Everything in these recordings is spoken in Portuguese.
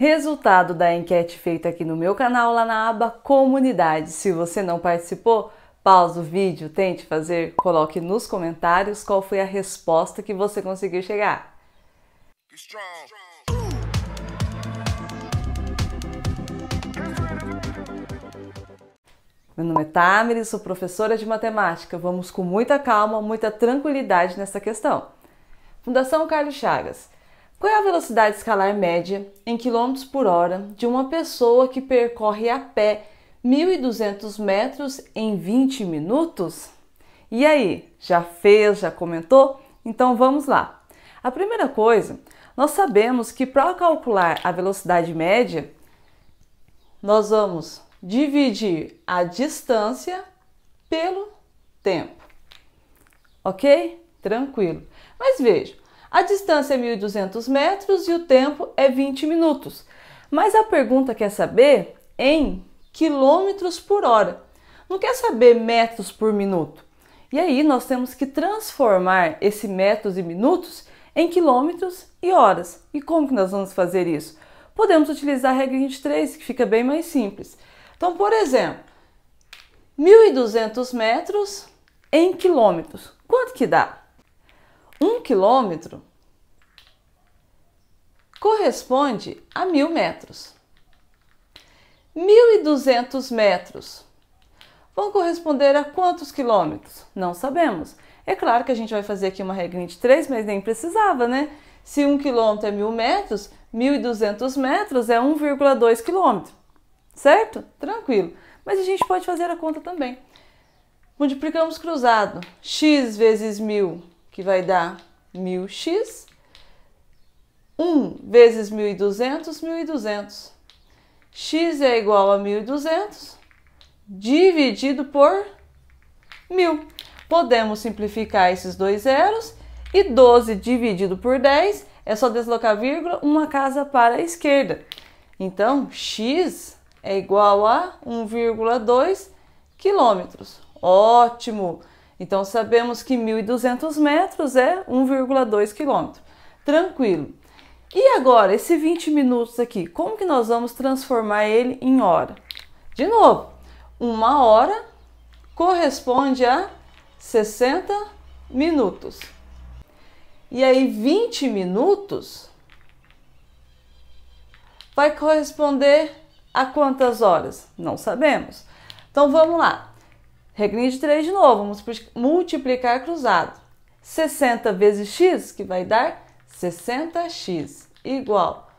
Resultado da enquete feita aqui no meu canal, lá na aba Comunidade. Se você não participou, pausa o vídeo, tente fazer, coloque nos comentários qual foi a resposta que você conseguiu chegar. Meu nome é Tamires, sou professora de matemática. Vamos com muita calma, muita tranquilidade nessa questão. Fundação Carlos Chagas. Qual é a velocidade escalar média em quilômetros por hora de uma pessoa que percorre a pé 1.200 metros em 20 minutos? E aí, já fez, já comentou? Então vamos lá. A primeira coisa, nós sabemos que para calcular a velocidade média, nós vamos dividir a distância pelo tempo. Ok? Tranquilo. Mas veja, a distância é 1.200 metros e o tempo é 20 minutos. Mas a pergunta quer saber em quilômetros por hora. Não quer saber metros por minuto. E aí nós temos que transformar esse metros e minutos em quilômetros e horas. E como que nós vamos fazer isso? Podemos utilizar a regra 23, que fica bem mais simples. Então, por exemplo, 1.200 metros em quilômetros. Quanto que dá? Um quilômetro corresponde a mil metros. 1.200 metros vão corresponder a quantos quilômetros? Não sabemos. É claro que a gente vai fazer aqui uma regra de 3, mas nem precisava, né? Se 1 quilômetro é 1.000 metros, 1.200 metros é 1,2 quilômetro, certo? Tranquilo. Mas a gente pode fazer a conta também. Multiplicamos cruzado. x vezes mil que vai dar 1000x. 1 vezes 1200, 1200. x é igual a 1200 dividido por 1000. Podemos simplificar esses dois zeros e 12 dividido por 10 é só deslocar vírgula uma casa para a esquerda. Então, x é igual a 1,2 quilômetros. Ótimo! Então sabemos que 1.200 metros é 1,2 quilômetro. Tranquilo. E agora, esse 20 minutos aqui, como que nós vamos transformar ele em hora? De novo, uma hora corresponde a 60 minutos. E aí, 20 minutos vai corresponder a quantas horas? Não sabemos. Então vamos lá. Regrinha de 3 de novo, vamos multiplicar cruzado. 60 vezes x, que vai dar 60x, igual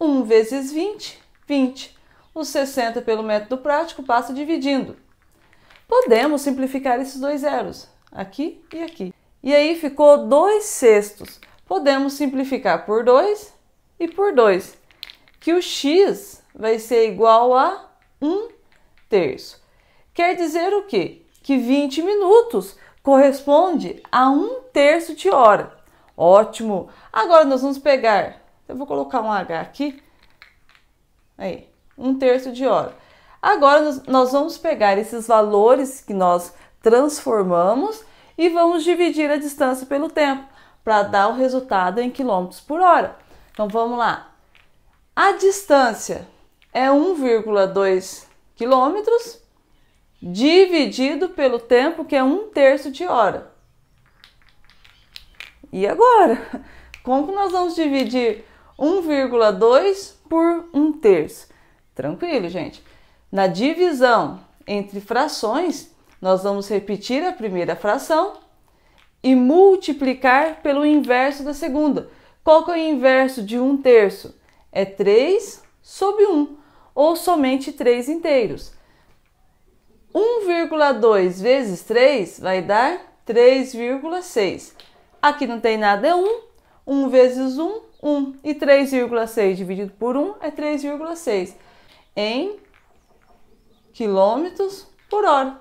1 vezes 20, 20. Os 60 pelo método prático passa dividindo. Podemos simplificar esses dois zeros, aqui e aqui. E aí ficou 2 sextos. Podemos simplificar por 2 e por 2, que o x vai ser igual a 1 terço. Quer dizer o quê? que 20 minutos corresponde a um terço de hora. Ótimo! Agora nós vamos pegar, eu vou colocar um H aqui, aí, um terço de hora. Agora nós vamos pegar esses valores que nós transformamos e vamos dividir a distância pelo tempo para dar o resultado em quilômetros por hora. Então vamos lá. A distância é 1,2 quilômetros dividido pelo tempo, que é um terço de hora. E agora? Como que nós vamos dividir 1,2 por um terço? Tranquilo, gente. Na divisão entre frações, nós vamos repetir a primeira fração e multiplicar pelo inverso da segunda. Qual que é o inverso de 1 terço? É 3 sobre 1, ou somente 3 inteiros. 1,2 vezes 3 vai dar 3,6. Aqui não tem nada, é 1. 1 vezes 1, 1. E 3,6 dividido por 1 é 3,6 em quilômetros por hora.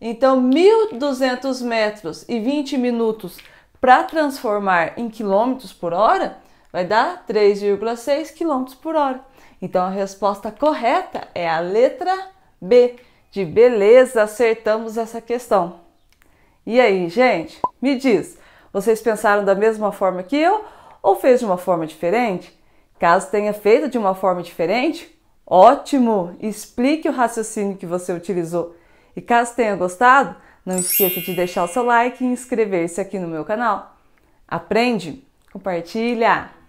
Então, 1.200 metros e 20 minutos para transformar em quilômetros por hora vai dar 3,6 quilômetros por hora. Então, a resposta correta é a letra B de beleza acertamos essa questão. E aí, gente? Me diz, vocês pensaram da mesma forma que eu ou fez de uma forma diferente? Caso tenha feito de uma forma diferente, ótimo! Explique o raciocínio que você utilizou. E caso tenha gostado, não esqueça de deixar o seu like e inscrever-se aqui no meu canal. Aprende, compartilha!